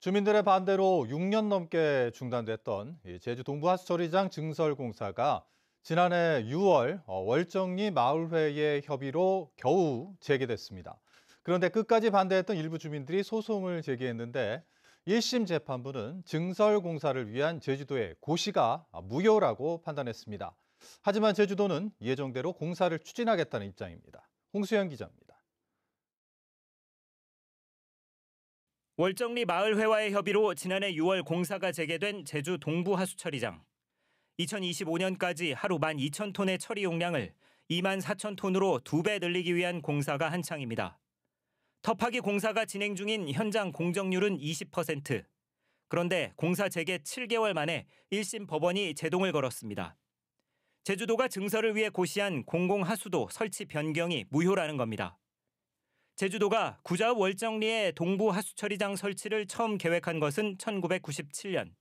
주민들의 반대로 6년 넘게 중단됐던 제주 동부하수처리장 증설공사가 지난해 6월 어, 월정리 마을회의 협의로 겨우 재개됐습니다. 그런데 끝까지 반대했던 일부 주민들이 소송을 제기했는데 1심 재판부는 증설공사를 위한 제주도의 고시가 무효라고 판단했습니다. 하지만 제주도는 예정대로 공사를 추진하겠다는 입장입니다. 홍수현 기자입니다. 월정리 마을회와의 협의로 지난해 6월 공사가 재개된 제주 동부 하수처리장. 2025년까지 하루 12,000톤의 처리 용량을 24,000톤으로 두 배 늘리기 위한 공사가 한창입니다. 터파기 공사가 진행 중인 현장 공정률은 20%. 그런데 공사 재개 7개월 만에 1심 법원이 제동을 걸었습니다. 제주도가 증서를 위해 고시한 공공하수도 설치 변경이 무효라는 겁니다. 제주도가 구좌 월정리에 동부 하수처리장 설치를 처음 계획한 것은 1997년.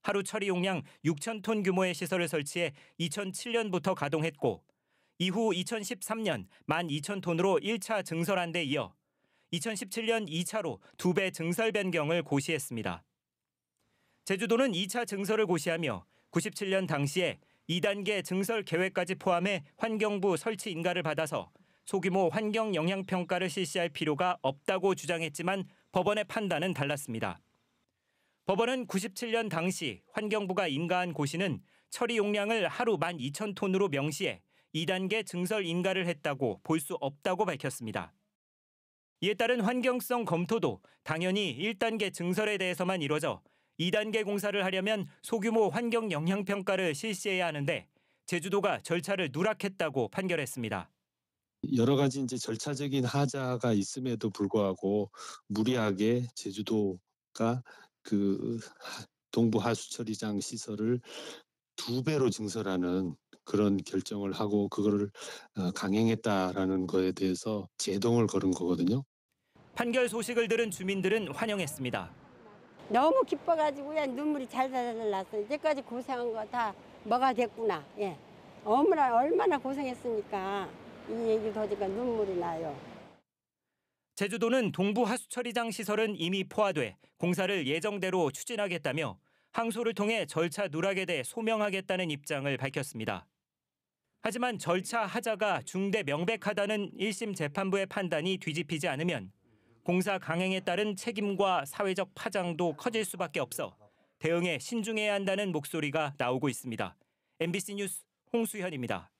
하루 처리 용량 6천톤 규모의 시설을 설치해 2007년부터 가동했고 이후 2013년 1 2천톤으로 1차 증설한 데 이어 2017년 2차로 2배 증설 변경을 고시했습니다. 제주도는 2차 증설을 고시하며 97년 당시에 2단계 증설 계획까지 포함해 환경부 설치 인가를 받아서 소규모 환경 영향 평가를 실시할 필요가 없다고 주장했지만 법원의 판단은 달랐습니다. 법원은 97년 당시 환경부가 인가한 고시는 처리 용량을 하루 12,000톤으로 명시해 2단계 증설 인가를 했다고 볼 수 없다고 밝혔습니다. 이에 따른 환경성 검토도 당연히 1단계 증설에 대해서만 이뤄져 2단계 공사를 하려면 소규모 환경 영향 평가를 실시해야 하는데 제주도가 절차를 누락했다고 판결했습니다. 여러 가지 이제 절차적인 하자가 있음에도 불구하고 무리하게 제주도가 그 동부 하수처리장 시설을 두 배로 증설하는 그런 결정을 하고 그거를 어, 강행했다라는 거에 대해서 제동을 걸은 거거든요. 판결 소식을 들은 주민들은 환영했습니다. 너무 기뻐가지고 야 눈물이 잘잘 났어. 요 이제까지 고생한 거 다 뭐가 됐구나. 예. 어머나 얼마나 고생했습니까. 이 얘기를 하니까 눈물이 나요. 제주도는 동부 하수처리장 시설은 이미 포화돼 공사를 예정대로 추진하겠다며 항소를 통해 절차 누락에 대해 소명하겠다는 입장을 밝혔습니다. 하지만 절차 하자가 중대 명백하다는 1심 재판부의 판단이 뒤집히지 않으면 공사 강행에 따른 책임과 사회적 파장도 커질 수밖에 없어 대응에 신중해야 한다는 목소리가 나오고 있습니다. MBC 뉴스 홍수현입니다.